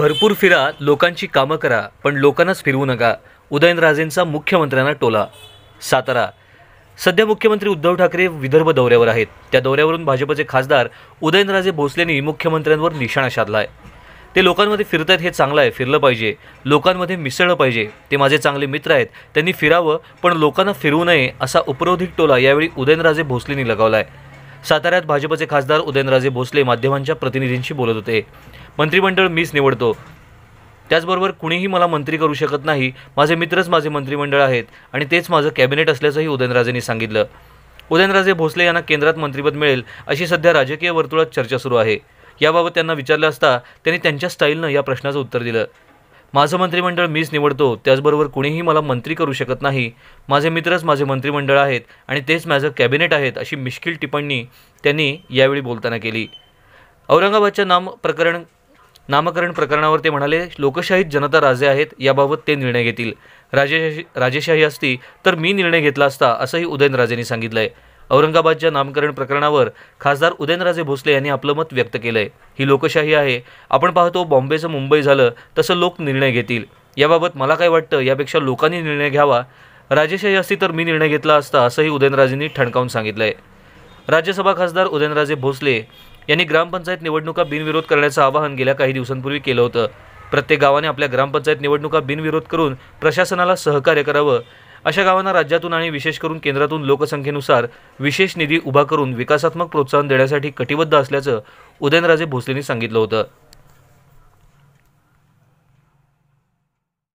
भरपूर फिरा लोकांची कामं करा पण लोकांनाच फिरवू नका उदयनराजेंचा मुख्यमंत्र्यांना टोला सातारा सध्या मुख्यमंत्री उद्धव ठाकरे विदर्भ दौऱ्यावर आहेत त्या दौऱ्यावरून भाजपचे खासदार उदयनराजे भोसलेंनी मुख्यमंत्र्यांवर निशाणा साधला आहे ते लोकांमध्ये फिरत हे चांगलं आहे फिरलं पाहिजे लोकांमध्ये मिसळलं पाहिजे ते माझे चांगले मित्र आहेत त्यांनी फिरावं पण लोकांना फिरवू नये असा उपरोधिक टोला यावेळी उदयनराजे भोसलेंनी लगावला आहे साताऱ्यात भाजपचे खासदार उदयनराजे भोसले माध्यमांच्या प्रतिनिधींशी बोलत होते मंत्रिमंडळ मीच निवडतो त्याचबरोबर कुणीही मला मंत्री करू शकत नाही माझे मित्रच माझे मंत्रिमंडळ आहेत आणि तेच माझं कॅबिनेट असल्याचंही उदयनराजेंनी सांगितलं उदयनराजे भोसले यांना केंद्रात मंत्रिपद मिळेल अशी सध्या राजकीय वर्तुळात चर्चा सुरू आहे याबाबत त्यांना विचारलं असता त्यांनी त्यांच्या स्टाईलनं या प्रश्नाचं उत्तर दिलं माझं मंत्रिमंडळ मीच निवडतो त्याचबरोबर कुणीही मला मंत्री करू शकत नाही माझे मित्रच माझे मंत्रिमंडळ आहेत आणि तेच माझं कॅबिनेट आहेत अशी मिश्किल टिप्पणी त्यांनी यावेळी बोलताना केली औरंगाबादच्या नाम प्रकरण नामकरण प्रकरणावर ते म्हणाले लोकशाहीत जनता राजे आहेत याबाबत ते निर्णय घेतील राजेशाही राजेशाही असती तर मी निर्णय घेतला असता असंही उदयनराजेंनी सांगितलं आहे औरंगाबादच्या नामकरण प्रकरणावर खासदार उदयनराजे भोसले यांनी आपलं मत व्यक्त केलंय ही लोकशाही आहे आपण पाहतो बॉम्बेचं मुंबई झालं तसं लोक निर्णय घेतील याबाबत मला काय वाटतं यापेक्षा लोकांनी निर्णय घ्यावा राजेशाही असती तर मी निर्णय घेतला असता असंही उदयनराजेंनी ठणकावून सांगितलंय राज्यसभा खासदार उदयनराजे भोसले यांनी ग्रामपंचायत निवडणुका बिनविरोध करण्याचं आवाहन गेल्या काही दिवसांपूर्वी केलं होतं प्रत्येक गावाने आपल्या ग्रामपंचायत निवडणुका बिनविरोध करून प्रशासनाला सहकार्य करावं अशा गावांना राज्यातून आणि विशेष करून केंद्रातून लोकसंख्येनुसार विशेष निधी उभा करून विकासात्मक प्रोत्साहन देण्यासाठी कटिबद्ध असल्याचं उदयनराजे भोसलेंनी सांगितलं होतं